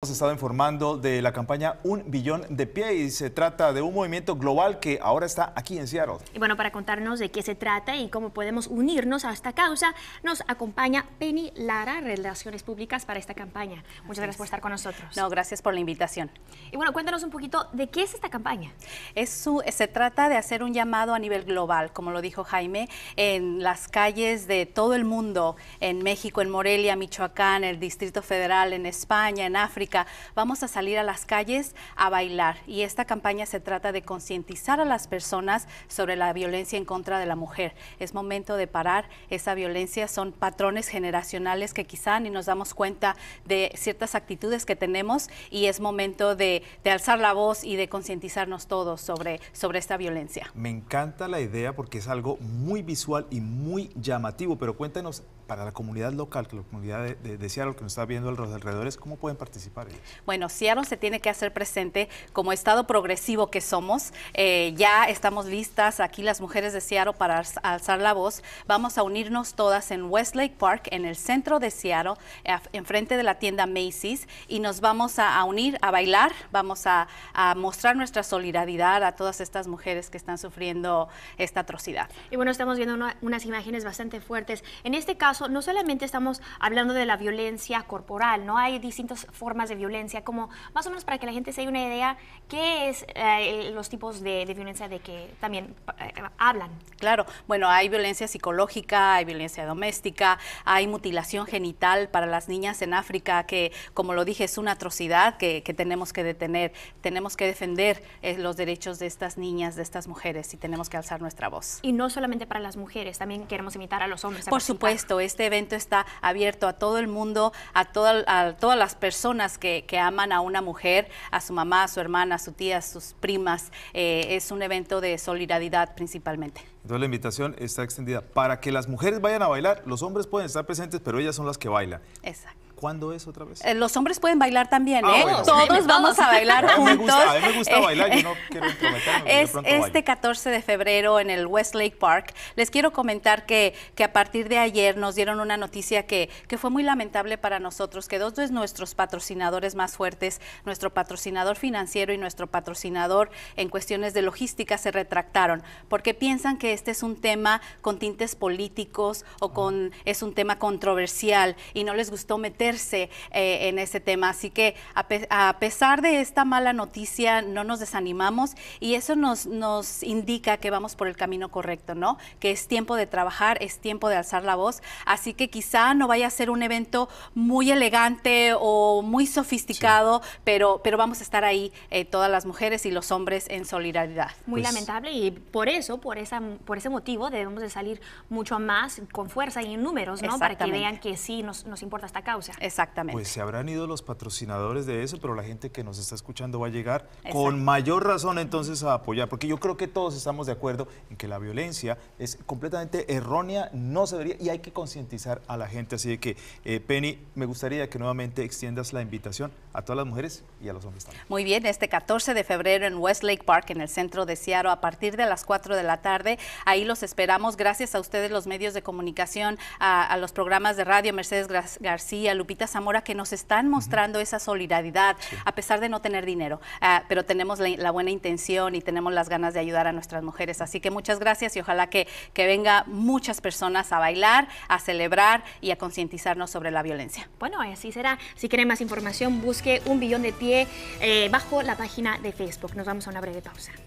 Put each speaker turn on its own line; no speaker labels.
Hemos estado informando de la campaña Un Billón de Pie y se trata de un movimiento global que ahora está aquí en Seattle.
Y bueno, para contarnos de qué se trata y cómo podemos unirnos a esta causa, nos acompaña Penny Lara, Relaciones Públicas para esta campaña. Muchas gracias por estar con nosotros.
No, gracias por la invitación.
Y bueno, cuéntanos un poquito de qué es esta campaña.
Es se trata de hacer un llamado a nivel global, como lo dijo Jaime, en las calles de todo el mundo, en México, en Morelia, Michoacán, en el Distrito Federal, en España, en África Vamos a salir a las calles a bailar y esta campaña se trata de concientizar a las personas sobre la violencia en contra de la mujer. Es momento de parar esa violencia, son patrones generacionales que quizá ni nos damos cuenta de ciertas actitudes que tenemos y es momento de, de alzar la voz y de concientizarnos todos sobre, sobre esta violencia.
Me encanta la idea porque es algo muy visual y muy llamativo, pero cuéntanos para la comunidad local, que la comunidad de, Seattle que nos está viendo a los alrededores, ¿cómo pueden participar ellos?
Bueno, Seattle se tiene que hacer presente como Estado progresivo que somos. Eh, ya estamos listas aquí las mujeres de Seattle para alzar la voz. Vamos a unirnos todas en Westlake Park, en el centro de Seattle, enfrente de la tienda Macy's, y nos vamos a, unir, a bailar, vamos a, mostrar nuestra solidaridad a todas estas mujeres que están sufriendo esta atrocidad.
Y bueno, estamos viendo unas imágenes bastante fuertes. En este caso, no solamente estamos hablando de la violencia corporal, ¿no? Hay distintas formas de violencia, como más o menos para que la gente se dé una idea, ¿qué es eh, los tipos de, violencia de
que también eh, hablan? Claro, bueno, hay violencia psicológica, hay violencia doméstica, hay mutilación genital para las niñas en África, que como lo dije, es una atrocidad que, tenemos que detener, tenemos que defender eh, los derechos de estas niñas, de estas mujeres, y tenemos que alzar nuestra voz.
Y no solamente para las mujeres, también queremos invitar a los hombres. Por supuesto,
este evento está abierto a todo el mundo, a, todas las personas que, aman a una mujer, a su mamá, a su hermana, a su tía, a sus primas. Eh, es un evento de solidaridad principalmente.
Entonces la invitación está extendida. Para que las mujeres vayan a bailar, los hombres pueden estar presentes, pero ellas son las que bailan. Exacto. ¿Cuándo es otra vez?
Eh, los hombres pueden bailar también, ah, ¿eh? Todos vamos a bailar juntos. a mí me gusta bailar, yo no
quiero intrometerme.
Es este 14 de febrero en el Westlake Park. Les quiero comentar que, que a partir de ayer nos dieron una noticia que, fue muy lamentable para nosotros, que dos de nuestros patrocinadores más fuertes, nuestro patrocinador financiero y nuestro patrocinador en cuestiones de logística, se retractaron, porque piensan que este es un tema con tintes políticos o con es un tema controversial y no les gustó meter eh, en ese tema. Así que a, pesar de esta mala noticia, no nos desanimamos y eso nos, nos indica que vamos por el camino correcto, ¿no? Que es tiempo de trabajar, es tiempo de alzar la voz. Así que quizá no vaya a ser un evento muy elegante o muy sofisticado, pero, pero vamos a estar ahí eh, todas las mujeres y los hombres en solidaridad. Muy pues lamentable
y por eso, por, esa, por ese motivo debemos de salir mucho más con fuerza y en números, ¿no? Para que vean que sí nos, nos importa esta causa. Exactamente. Pues
se habrán ido los patrocinadores de eso, pero la gente que nos está escuchando va a llegar con mayor razón entonces a apoyar, porque yo creo que todos estamos de acuerdo en que la violencia es completamente errónea, no se debería y hay que concientizar a la gente. Así de que, eh, Penny, me gustaría que nuevamente extiendas la invitación a todas las mujeres y a los hombres también.
Muy bien, este 14 de febrero en Westlake Park, en el centro de Seattle, a partir de las 4 de la tarde, ahí los esperamos. Gracias a ustedes, los medios de comunicación, a, los programas de radio, Mercedes García, Pita Zamora que nos están mostrando esa solidaridad, a pesar de no tener dinero, ah, pero tenemos la, buena intención y tenemos las ganas de ayudar a nuestras mujeres. Así que muchas gracias y ojalá que, que venga muchas personas a bailar, a celebrar y a concientizarnos sobre la violencia.
Bueno, así será. Si quieren más información, busque un billón de pie eh, bajo la página de Facebook. Nos vamos a una breve pausa.